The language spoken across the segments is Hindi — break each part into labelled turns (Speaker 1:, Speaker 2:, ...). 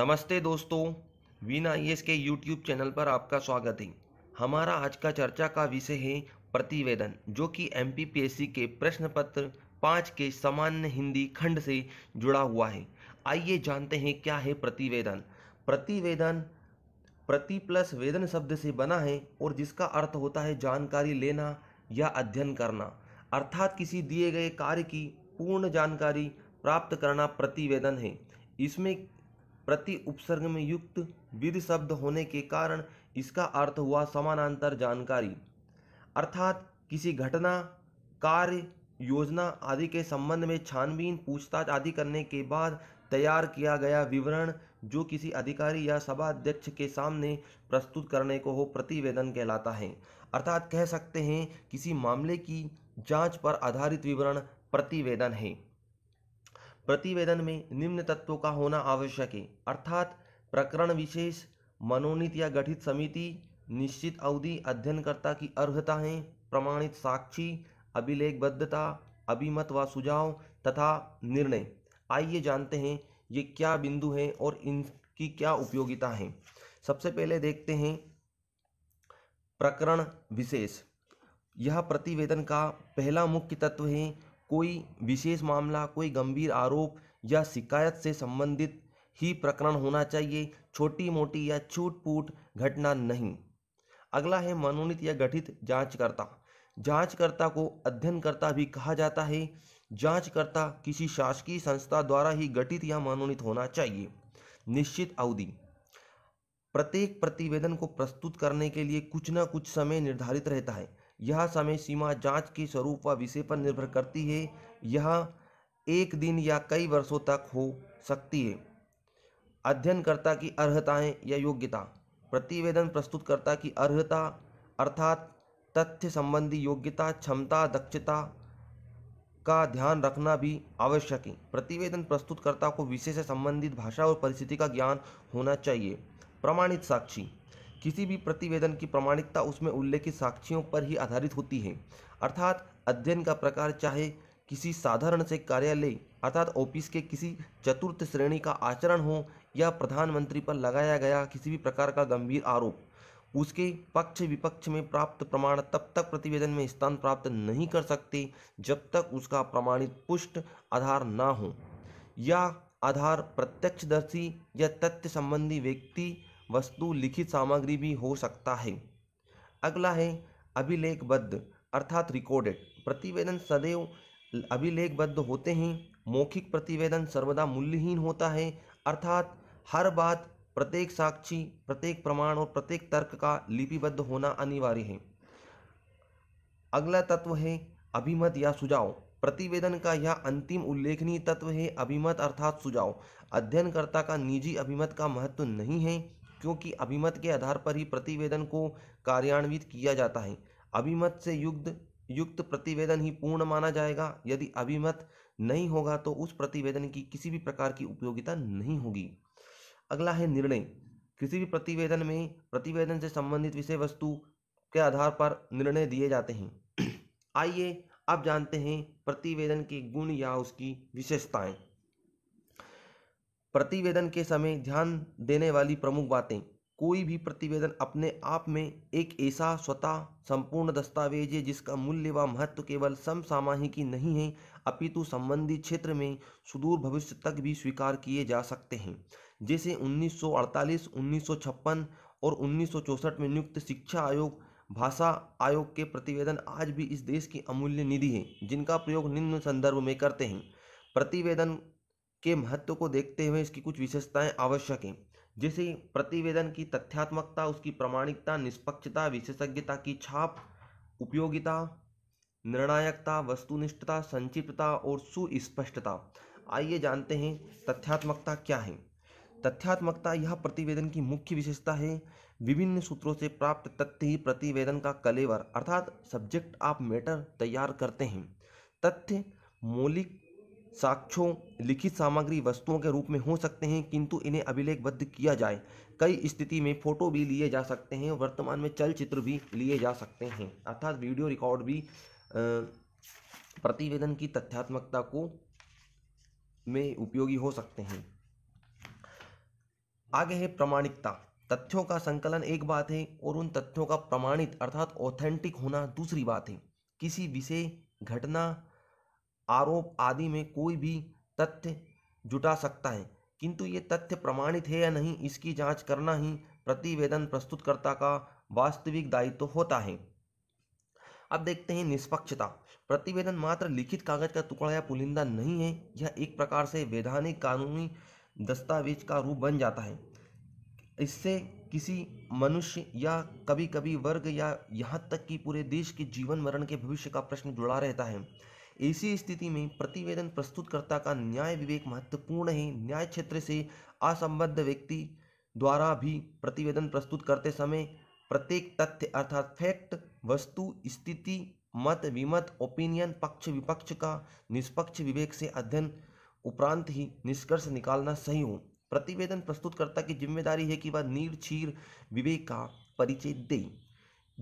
Speaker 1: नमस्ते दोस्तों वीन आई के यूट्यूब चैनल पर आपका स्वागत है हमारा आज का चर्चा का विषय है प्रतिवेदन जो कि एम के प्रश्न पत्र पाँच के सामान्य हिंदी खंड से जुड़ा हुआ है आइए जानते हैं क्या है प्रतिवेदन प्रतिवेदन प्रति प्लस वेदन शब्द से बना है और जिसका अर्थ होता है जानकारी लेना या अध्ययन करना अर्थात किसी दिए गए कार्य की पूर्ण जानकारी प्राप्त करना प्रतिवेदन है इसमें प्रति उपसर्ग में युक्त विधि शब्द होने के कारण इसका अर्थ हुआ समानांतर जानकारी अर्थात किसी घटना कार्य योजना आदि के संबंध में छानबीन पूछताछ आदि करने के बाद तैयार किया गया विवरण जो किसी अधिकारी या सभा अध्यक्ष के सामने प्रस्तुत करने को हो प्रतिवेदन कहलाता है अर्थात कह सकते हैं किसी मामले की जांच पर आधारित विवरण प्रतिवेदन है प्रतिवेदन में निम्न तत्वों का होना आवश्यक है अर्थात प्रकरण विशेष मनोनीत या गठित समिति निश्चित अवधि अध्ययनकर्ता की अर्हता है प्रमाणित साक्षी अभिलेखबद्धता अभिमत व सुझाव तथा निर्णय आइए जानते हैं ये क्या बिंदु हैं और इनकी क्या उपयोगिता है सबसे पहले देखते हैं प्रकरण विशेष यह प्रतिवेदन का पहला मुख्य तत्व है कोई विशेष मामला कोई गंभीर आरोप या शिकायत से संबंधित ही प्रकरण होना चाहिए छोटी मोटी या छूट पूट घटना नहीं अगला है मनोनीत या गठित जांचकर्ता जांचकर्ता को अध्ययनकर्ता भी कहा जाता है जांचकर्ता किसी शासकीय संस्था द्वारा ही गठित या मनोनीत होना चाहिए निश्चित अवधि प्रत्येक प्रतिवेदन को प्रस्तुत करने के लिए कुछ ना कुछ समय निर्धारित रहता है यह समय सीमा जांच के स्वरूप व विषय पर निर्भर करती है यह एक दिन या कई वर्षों तक हो सकती है अध्ययनकर्ता की अर्हताएं या योग्यता प्रतिवेदन प्रस्तुतकर्ता की अर्हता अर्थात तथ्य संबंधी योग्यता क्षमता दक्षता का ध्यान रखना भी आवश्यक है प्रतिवेदन प्रस्तुतकर्ता को विषय से संबंधित भाषा और परिस्थिति का ज्ञान होना चाहिए प्रमाणित साक्षी किसी भी प्रतिवेदन की प्रमाणिकता उसमें उल्लेखित साक्षियों पर ही आधारित होती है अर्थात अध्ययन का प्रकार चाहे किसी साधारण से कार्यालय अर्थात ऑफिस के किसी चतुर्थ श्रेणी का आचरण हो या प्रधानमंत्री पर लगाया गया किसी भी प्रकार का गंभीर आरोप उसके पक्ष विपक्ष में प्राप्त प्रमाण तब तक प्रतिवेदन में स्थान प्राप्त नहीं कर सकते जब तक उसका प्रमाणित पुष्ट आधार ना हो या आधार प्रत्यक्षदर्शी या तथ्य संबंधी व्यक्ति वस्तु लिखित सामग्री भी हो सकता है अगला है अभिलेखबद्ध अर्थात रिकॉर्डेड प्रतिवेदन सदैव अभिलेखबद्ध होते हैं मौखिक प्रतिवेदन सर्वदा मूल्यहीन होता है अर्थात हर बात प्रत्येक साक्षी प्रत्येक प्रमाण और प्रत्येक तर्क का लिपिबद्ध होना अनिवार्य है अगला तत्व है अभिमत या सुझाव प्रतिवेदन का यह अंतिम उल्लेखनीय तत्व है अभिमत अर्थात सुझाव अध्ययनकर्ता का निजी अभिमत का महत्व नहीं है क्योंकि अभिमत के आधार पर ही प्रतिवेदन को कार्यान्वित किया जाता है अभिमत से युक्त युक्त प्रतिवेदन ही पूर्ण माना जाएगा यदि अभिमत नहीं होगा तो उस प्रतिवेदन की किसी भी प्रकार की उपयोगिता नहीं होगी अगला है निर्णय किसी भी प्रतिवेदन में प्रतिवेदन से संबंधित विषय वस्तु के आधार पर निर्णय दिए जाते हैं आइए आप जानते हैं प्रतिवेदन के गुण या उसकी विशेषताएं प्रतिवेदन के समय ध्यान देने वाली प्रमुख बातें कोई भी प्रतिवेदन अपने आप में एक ऐसा स्वतः संपूर्ण दस्तावेज है जिसका मूल्य व महत्व केवल समसामयिकी नहीं है अपितु संबंधित क्षेत्र में सुदूर भविष्य तक भी स्वीकार किए जा सकते हैं जैसे 1948, 1956 और उन्नीस में नियुक्त शिक्षा आयोग भाषा आयोग के प्रतिवेदन आज भी इस देश की अमूल्य निधि है जिनका प्रयोग निम्न संदर्भ में करते हैं प्रतिवेदन के महत्व को देखते हुए इसकी कुछ विशेषताएं आवश्यक हैं जैसे प्रतिवेदन की तथ्यात्मकता उसकी प्रामाणिकता निष्पक्षता विशेषज्ञता की छाप उपयोगिता निर्णायकता वस्तुनिष्ठता संक्षिप्तता और सुस्पष्टता आइए जानते हैं तथ्यात्मकता क्या है तथ्यात्मकता यह प्रतिवेदन की मुख्य विशेषता है विभिन्न सूत्रों से प्राप्त तथ्य ही प्रतिवेदन का कलेवर अर्थात सब्जेक्ट ऑफ मैटर तैयार करते हैं तथ्य मौलिक साक्ष्यों लिखित सामग्री वस्तुओं के रूप में हो सकते हैं किंतु इन्हें अभिलेखबद्ध किया जाए कई स्थिति में फोटो भी लिए जा सकते हैं वर्तमान में चलचित्र भी लिए जा सकते हैं अर्थात वीडियो रिकॉर्ड भी प्रतिवेदन की तथ्यात्मकता को में उपयोगी हो सकते हैं आगे है प्रमाणिकता तथ्यों का संकलन एक बात है और उन तथ्यों का प्रमाणित अर्थात ऑथेंटिक होना दूसरी बात है किसी विषय घटना आरोप आदि में कोई भी तथ्य जुटा सकता है किंतु ये तथ्य प्रमाणित है या नहीं इसकी जांच करना ही प्रतिवेदन प्रस्तुतकर्ता का वास्तविक दायित्व तो होता है अब देखते हैं निष्पक्षता प्रतिवेदन मात्र लिखित कागज का टुकड़ा या पुलिंदा नहीं है यह एक प्रकार से वैधानिक कानूनी दस्तावेज का रूप बन जाता है इससे किसी मनुष्य या कभी कभी वर्ग या यहाँ तक कि पूरे देश के जीवन मरण के भविष्य का प्रश्न जुड़ा रहता है ऐसी स्थिति में प्रतिवेदन प्रस्तुतकर्ता का न्याय विवेक महत्वपूर्ण है न्याय क्षेत्र से असंबद्ध व्यक्ति द्वारा भी प्रतिवेदन प्रस्तुत करते समय प्रत्येक तथ्य अर्थात फैक्ट वस्तु स्थिति मत विमत ओपिनियन पक्ष विपक्ष का निष्पक्ष विवेक से अध्ययन उपरांत ही निष्कर्ष निकालना सही हो प्रतिवेदन प्रस्तुतकर्ता की जिम्मेदारी है कि वह नीर छीर विवेक का परिचय दे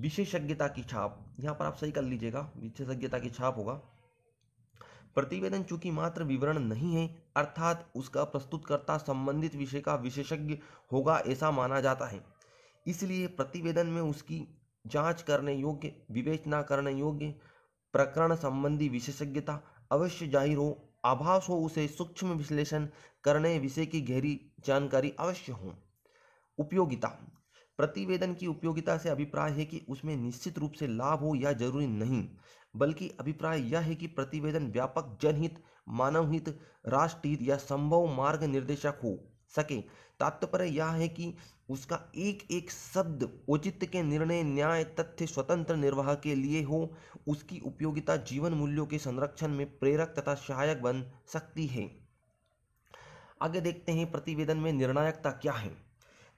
Speaker 1: विशेषज्ञता की छाप यहाँ पर आप सही कर लीजिएगा विशेषज्ञता की छाप होगा प्रतिवेदन चूंकि मात्र विवरण नहीं है अर्थात उसका प्रस्तुतकर्ता संबंधित विषय का विशेषज्ञ होगा ऐसा माना जाता है इसलिए प्रतिवेदन में उसकी जांच करने योग्य विवेचना करने योग्य प्रकरण संबंधी विशेषज्ञता अवश्य जाहिर हो आभास हो उसे सूक्ष्म विश्लेषण करने विषय की गहरी जानकारी अवश्य हो उपयोगिता प्रतिवेदन की उपयोगिता से अभिप्राय है कि उसमें निश्चित रूप से लाभ हो या जरूरी नहीं बल्कि अभिप्राय यह है कि प्रतिवेदन व्यापक जनहित मानवहित राष्ट्रहित या संभव मार्ग निर्देशक हो सके तात्पर्य यह है कि उसका एक एक शब्द औचित्य के निर्णय न्याय तथ्य स्वतंत्र निर्वाह के लिए हो उसकी उपयोगिता जीवन मूल्यों के संरक्षण में प्रेरक तथा सहायक बन सकती है आगे देखते हैं प्रतिवेदन में निर्णायकता क्या है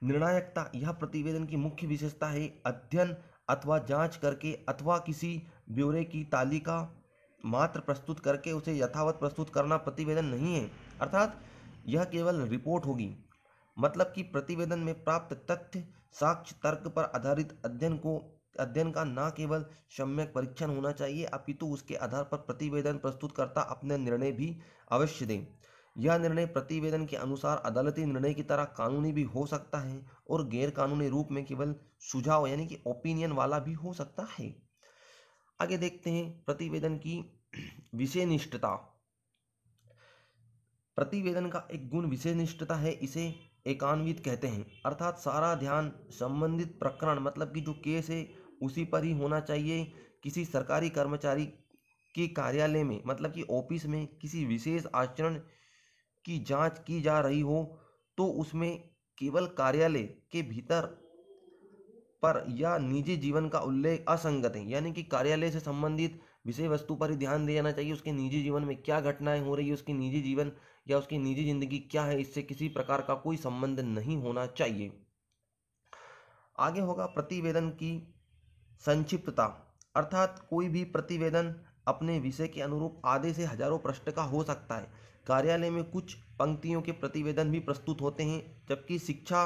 Speaker 1: निर्णायकता यह प्रतिवेदन की मुख्य विशेषता है अध्ययन अथवा जांच करके अथवा किसी ब्यौरे की तालिका मात्र प्रस्तुत करके उसे यथावत प्रस्तुत करना प्रतिवेदन नहीं है अर्थात यह केवल रिपोर्ट होगी मतलब कि प्रतिवेदन में प्राप्त तथ्य साक्ष्य तर्क पर आधारित अध्ययन को अध्ययन का न केवल सम्यक परीक्षण होना चाहिए अपितु तो उसके आधार पर प्रतिवेदन प्रस्तुतकर्ता अपने निर्णय भी अवश्य दें यह निर्णय प्रतिवेदन के अनुसार अदालती निर्णय की तरह कानूनी भी हो सकता है और गैर कानूनी रूप में केवल सुझाव यानी कि ओपिनियन वाला भी हो सकता है आगे देखते हैं प्रतिवेदन की विषय निष्ठता प्रतिवेदन का एक गुण विषय निष्ठता है इसे एकान्वित कहते हैं अर्थात सारा ध्यान संबंधित प्रकरण मतलब कि जो केस है उसी पर ही होना चाहिए किसी सरकारी कर्मचारी के कार्यालय में मतलब कि ऑफिस में किसी विशेष आचरण की जांच की जा रही हो तो उसमें केवल कार्यालय के भीतर पर या निजी जीवन का उल्लेख असंगत है यानी कि कार्यालय से संबंधित विषय वस्तु पर ही ध्यान देना चाहिए उसके निजी जीवन में क्या घटनाएं हो रही है उसके निजी जीवन या उसकी निजी जिंदगी क्या है इससे किसी प्रकार का कोई संबंध नहीं होना चाहिए आगे होगा प्रतिवेदन की संक्षिप्तता अर्थात कोई भी प्रतिवेदन अपने विषय के अनुरूप आधे से हजारों प्रश्न का हो सकता है कार्यालय में कुछ पंक्तियों के प्रतिवेदन भी प्रस्तुत होते हैं जबकि शिक्षा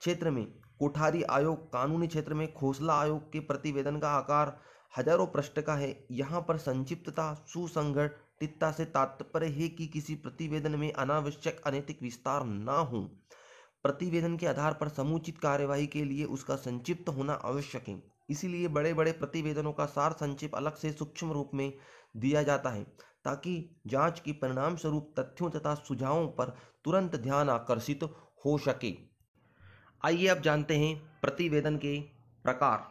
Speaker 1: क्षेत्र में कोठारी आयोग कानूनी क्षेत्र में खोसला आयोग के प्रतिवेदन का आकार हजारों पृष्ठ का है यहाँ पर संक्षिप्तता सुसंगठितता से तात्पर्य है कि किसी प्रतिवेदन में अनावश्यक अनैतिक विस्तार ना हो प्रतिवेदन के आधार पर समुचित कार्यवाही के लिए उसका संक्षिप्त होना आवश्यक है इसीलिए बड़े बड़े प्रतिवेदनों का सार संक्षिप्त अलग से सूक्ष्म रूप में दिया जाता है ताकि जांच की परिणाम स्वरूप तथ्यों तथा सुझावों पर तुरंत ध्यान आकर्षित हो सके आइए अब जानते हैं प्रतिवेदन के प्रकार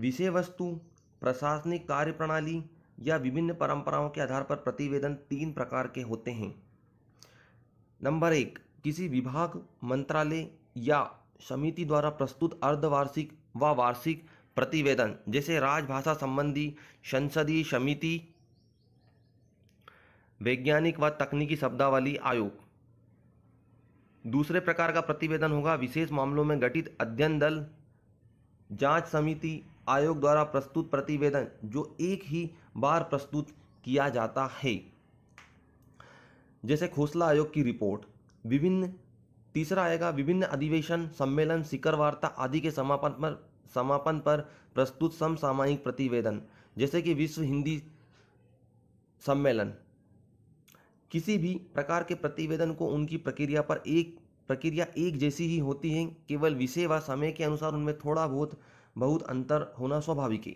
Speaker 1: विषय वस्तु प्रशासनिक कार्य प्रणाली या विभिन्न परंपराओं के आधार पर प्रतिवेदन तीन प्रकार के होते हैं नंबर एक किसी विभाग मंत्रालय या समिति द्वारा प्रस्तुत अर्धवार्षिक व वा वार्षिक प्रतिवेदन जैसे राजभाषा संबंधी संसदीय समिति वैज्ञानिक व तकनीकी शब्दावली आयोग दूसरे प्रकार का प्रतिवेदन होगा विशेष मामलों में गठित अध्ययन दल जांच समिति आयोग द्वारा प्रस्तुत प्रतिवेदन जो एक ही बार प्रस्तुत किया जाता है जैसे खोसला आयोग की रिपोर्ट विभिन्न तीसरा आएगा विभिन्न अधिवेशन सम्मेलन शिखर वार्ता आदि के समापन पर समापन पर प्रस्तुत समसामयिक प्रतिवेदन जैसे कि विश्व हिंदी सम्मेलन किसी भी प्रकार के प्रतिवेदन को उनकी प्रक्रिया पर एक प्रक्रिया एक जैसी ही होती है केवल विषय व समय के अनुसार उनमें थोड़ा बहुत बहुत अंतर होना स्वाभाविक है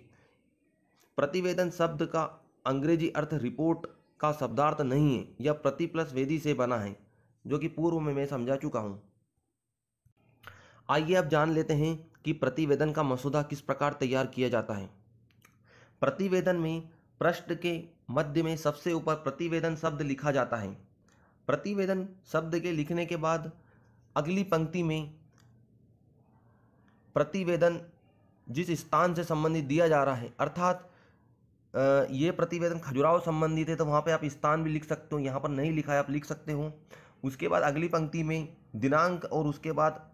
Speaker 1: प्रतिवेदन शब्द का अंग्रेजी अर्थ रिपोर्ट का शब्दार्थ नहीं है यह प्रति प्लस वेदी से बना है जो कि पूर्व में मैं समझा चुका हूँ आइए अब जान लेते हैं कि प्रतिवेदन का मसौदा किस प्रकार तैयार किया जाता है प्रतिवेदन में पृष्ठ के मध्य में सबसे ऊपर प्रतिवेदन शब्द लिखा जाता है प्रतिवेदन शब्द के लिखने के बाद अगली पंक्ति में प्रतिवेदन जिस स्थान से संबंधित दिया जा रहा है अर्थात ये प्रतिवेदन खजुराव संबंधित है तो वहाँ पे आप स्थान भी लिख सकते हो यहाँ पर नहीं लिखा है आप लिख सकते हो उसके बाद अगली पंक्ति में दिनांक और उसके बाद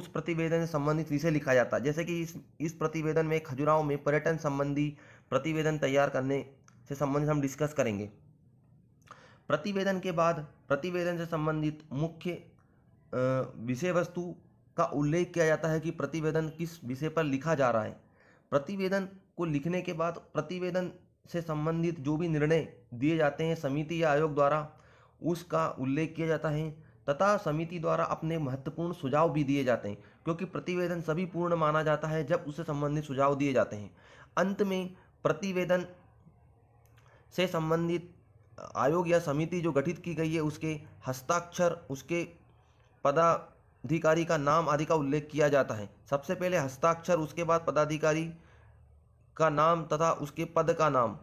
Speaker 1: उस प्रतिवेदन से संबंधित विषय लिखा जाता है जैसे कि इस इस प्रतिवेदन में खजुराव में पर्यटन संबंधी प्रतिवेदन तैयार करने से संबंधित हम डिस्कस करेंगे प्रतिवेदन के बाद प्रतिवेदन से संबंधित मुख्य विषय वस्तु का उल्लेख किया जाता है कि प्रतिवेदन किस विषय पर लिखा जा रहा है प्रतिवेदन को लिखने के बाद प्रतिवेदन से संबंधित जो भी निर्णय दिए जाते हैं समिति या आयोग द्वारा उसका उल्लेख किया जाता है तथा समिति द्वारा अपने महत्वपूर्ण सुझाव भी दिए जाते हैं क्योंकि प्रतिवेदन सभी पूर्ण माना जाता है जब उससे संबंधित सुझाव दिए जाते हैं अंत में प्रतिवेदन से संबंधित आयोग या समिति जो गठित की गई है उसके हस्ताक्षर उसके पदाधिकारी का नाम आदि का उल्लेख किया जाता है सबसे पहले हस्ताक्षर उसके बाद पदाधिकारी का नाम तथा उसके पद का नाम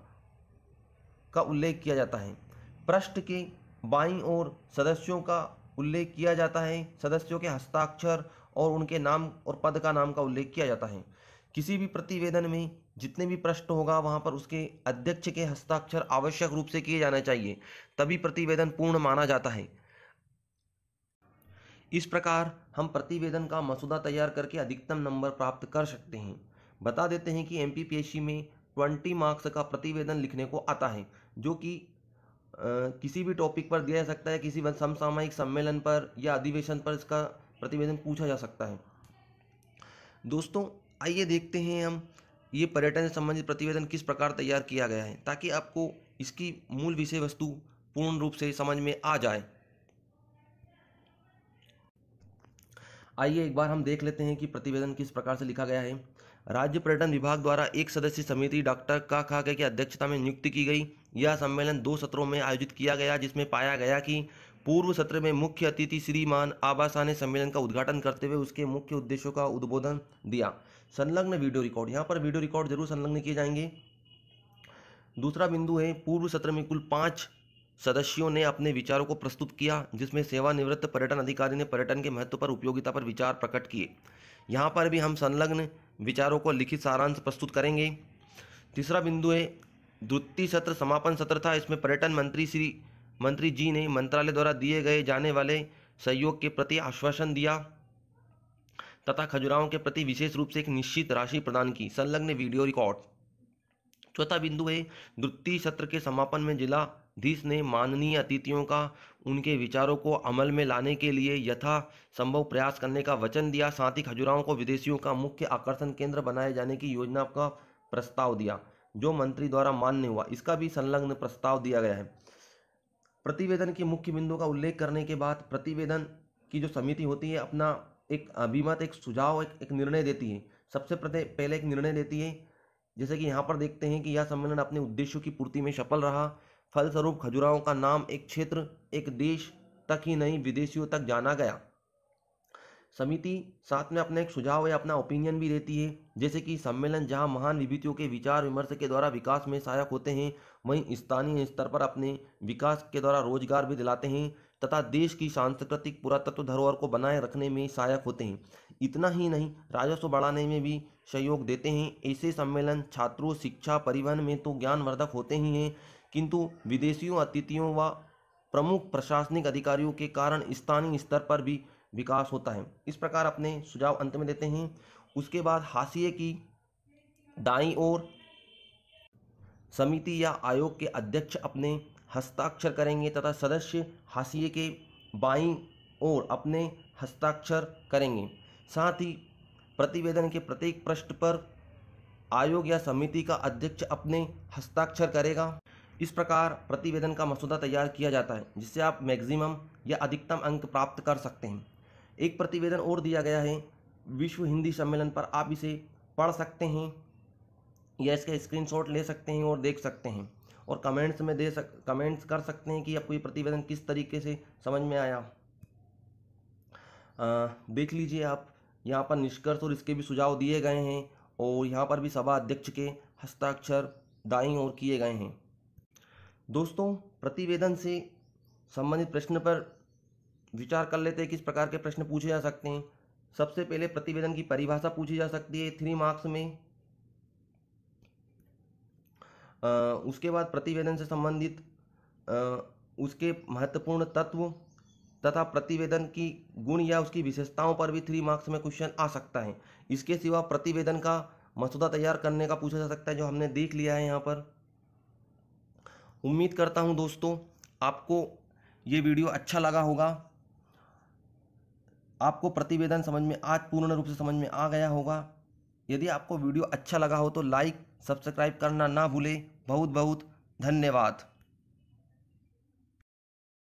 Speaker 1: का उल्लेख किया जाता है पृष्ठ के बाईं ओर सदस्यों का उल्लेख किया जाता है सदस्यों के हस्ताक्षर और उनके नाम और पद का नाम का उल्लेख किया जाता है किसी भी प्रतिवेदन में जितने भी प्रश्न होगा वहाँ पर उसके अध्यक्ष के हस्ताक्षर आवश्यक रूप से किए जाने चाहिए तभी प्रतिवेदन पूर्ण माना जाता है इस प्रकार हम प्रतिवेदन का मसूदा तैयार करके अधिकतम नंबर प्राप्त कर सकते हैं बता देते हैं कि एम पी में ट्वेंटी मार्क्स का प्रतिवेदन लिखने को आता है जो कि किसी भी टॉपिक पर दिया जा सकता है किसी समसामयिक सम्मेलन पर या अधिवेशन पर इसका प्रतिवेदन पूछा जा सकता है दोस्तों आइए देखते हैं हम ये पर्यटन से संबंधित प्रतिवेदन किस प्रकार तैयार किया गया है ताकि आपको इसकी मूल विषय वस्तु पूर्ण रूप से समझ में आ जाए आइए एक बार हम देख लेते हैं कि प्रतिवेदन किस प्रकार से लिखा गया है राज्य पर्यटन विभाग द्वारा एक सदस्यीय समिति डॉक्टर का खा के की अध्यक्षता में नियुक्त की गई यह सम्मेलन दो सत्रों में आयोजित किया गया जिसमें पाया गया कि पूर्व सत्र में मुख्य अतिथि श्रीमान आबासा ने सम्मेलन का उद्घाटन करते हुए उसके मुख्य उद्देश्यों का उद्बोधन दिया संलग्न वीडियो रिकॉर्ड यहाँ पर वीडियो रिकॉर्ड जरूर संलग्न किए जाएंगे दूसरा बिंदु है पूर्व सत्र में कुल पाँच सदस्यों ने अपने विचारों को प्रस्तुत किया जिसमें सेवानिवृत्त पर्यटन अधिकारी ने पर्यटन के महत्व पर उपयोगिता पर विचार प्रकट किए यहाँ पर भी हम संलग्न विचारों को लिखित सारांश प्रस्तुत करेंगे तीसरा बिंदु है द्वितीय सत्र समापन सत्र था इसमें पर्यटन मंत्री श्री मंत्री जी ने मंत्रालय द्वारा दिए गए जाने वाले सहयोग के प्रति आश्वासन दिया तथा खजुराहों के प्रति विशेष रूप से एक निश्चित राशि प्रदान की संलग्न वीडियो रिकॉर्ड चौथा बिंदु है द्वितीय सत्र के समापन में जिलाधीश ने माननीय अतिथियों का उनके विचारों को अमल में लाने के लिए यथा संभव प्रयास करने का वचन दिया साथ ही खजुराहों को विदेशियों का मुख्य आकर्षण केंद्र बनाए जाने की योजना का प्रस्ताव दिया जो मंत्री द्वारा मान्य हुआ इसका भी संलग्न प्रस्ताव दिया गया है प्रतिवेदन के मुख्य बिंदु का उल्लेख करने के बाद प्रतिवेदन की जो समिति होती है अपना एक अभिमत एक सुझाव एक, एक निर्णय देती है सबसे पहले एक निर्णय देती है जैसे कि यहाँ पर देखते हैं कि यह सम्मेलन अपने उद्देश्यों की पूर्ति में सफल रहा फलस्वरूप खजुराहों का नाम एक क्षेत्र एक देश तक ही नहीं विदेशियों तक जाना गया समिति साथ में अपना एक सुझाव या अपना ओपिनियन भी देती है जैसे कि सम्मेलन जहां महान विभूतियों के विचार विमर्श के द्वारा विकास में सहायक होते हैं वहीं स्थानीय स्तर पर अपने विकास के द्वारा रोजगार भी दिलाते हैं तथा देश की सांस्कृतिक पुरातत्व धरोहर को बनाए रखने में सहायक होते हैं इतना ही नहीं राजस्व बढ़ाने में भी सहयोग देते हैं ऐसे सम्मेलन छात्रों शिक्षा परिवहन में तो ज्ञानवर्धक होते ही हैं किंतु विदेशियों अतिथियों व प्रमुख प्रशासनिक अधिकारियों के कारण स्थानीय स्तर पर भी विकास होता है इस प्रकार अपने सुझाव अंत में देते हैं उसके बाद हाशिए की दाई ओर समिति या आयोग के अध्यक्ष अपने हस्ताक्षर करेंगे तथा सदस्य हाशिए के बाईं ओर अपने हस्ताक्षर करेंगे साथ ही प्रतिवेदन के प्रत्येक पृष्ठ पर आयोग या समिति का अध्यक्ष अपने हस्ताक्षर करेगा इस प्रकार प्रतिवेदन का मसौदा तैयार किया जाता है जिससे आप मैक्सिमम या अधिकतम अंक प्राप्त कर सकते हैं एक प्रतिवेदन और दिया गया है विश्व हिंदी सम्मेलन पर आप इसे पढ़ सकते हैं या इसका स्क्रीनशॉट ले सकते हैं और देख सकते हैं और कमेंट्स में दे सक कमेंट्स कर सकते हैं कि आपको ये प्रतिवेदन किस तरीके से समझ में आया आ, देख लीजिए आप यहाँ पर निष्कर्ष और इसके भी सुझाव दिए गए हैं और यहाँ पर भी सभा अध्यक्ष के हस्ताक्षर दाई और किए गए हैं दोस्तों प्रतिवेदन से संबंधित प्रश्न पर विचार कर लेते हैं किस प्रकार के प्रश्न पूछे जा सकते हैं सबसे पहले प्रतिवेदन की परिभाषा पूछी जा सकती है थ्री मार्क्स में उसके बाद प्रतिवेदन से संबंधित उसके महत्वपूर्ण तत्व तथा प्रतिवेदन की गुण या उसकी विशेषताओं पर भी थ्री मार्क्स में क्वेश्चन आ सकता है इसके सिवा प्रतिवेदन का मसौदा तैयार करने का पूछा जा सकता है जो हमने देख लिया है यहाँ पर उम्मीद करता हूँ दोस्तों आपको ये वीडियो अच्छा लगा होगा आपको प्रतिवेदन समझ में आज पूर्ण रूप से समझ में आ गया होगा यदि आपको वीडियो अच्छा लगा हो तो लाइक सब्सक्राइब करना ना भूलें बहुत बहुत धन्यवाद